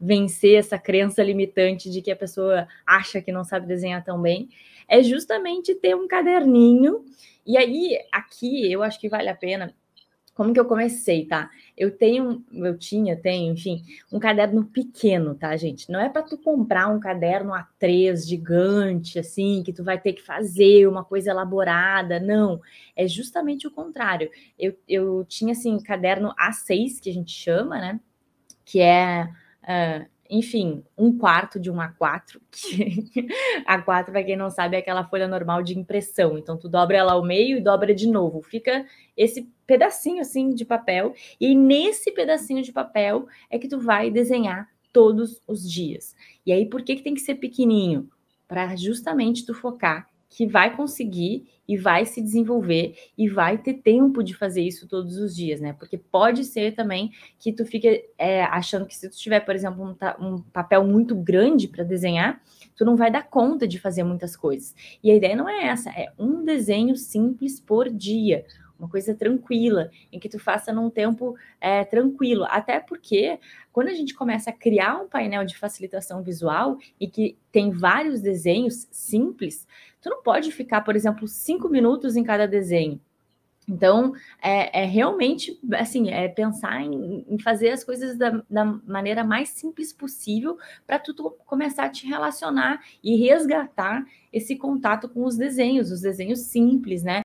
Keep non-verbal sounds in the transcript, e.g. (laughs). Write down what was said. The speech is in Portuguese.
vencer essa crença limitante de que a pessoa acha que não sabe desenhar tão bem, é justamente ter um caderninho. E aí, aqui eu acho que vale a pena. Como que eu comecei, tá? Eu tenho, eu tinha, tenho, enfim, um caderno pequeno, tá, gente? Não é para tu comprar um caderno A3 gigante, assim, que tu vai ter que fazer uma coisa elaborada, não. É justamente o contrário. Eu, eu tinha, assim, caderno A6, que a gente chama, né? Que é Uh, enfim, um quarto de um A4, (laughs) que A4, para quem não sabe, é aquela folha normal de impressão. Então, tu dobra ela ao meio e dobra de novo. Fica esse pedacinho, assim, de papel. E nesse pedacinho de papel é que tu vai desenhar todos os dias. E aí, por que, que tem que ser pequenininho? Para justamente tu focar que vai conseguir e vai se desenvolver e vai ter tempo de fazer isso todos os dias, né? Porque pode ser também que tu fique é, achando que se tu tiver, por exemplo, um, um papel muito grande para desenhar, tu não vai dar conta de fazer muitas coisas. E a ideia não é essa, é um desenho simples por dia, uma coisa tranquila, em que tu faça num tempo é, tranquilo. Até porque quando a gente começa a criar um painel de facilitação visual e que tem vários desenhos simples, tu não pode ficar, por exemplo, cinco minutos em cada desenho. Então, é, é, realmente, assim, é pensar em, em fazer as coisas da, da, maneira mais simples possível para tu, começar a te relacionar e resgatar esse contato com os desenhos, os desenhos simples, né?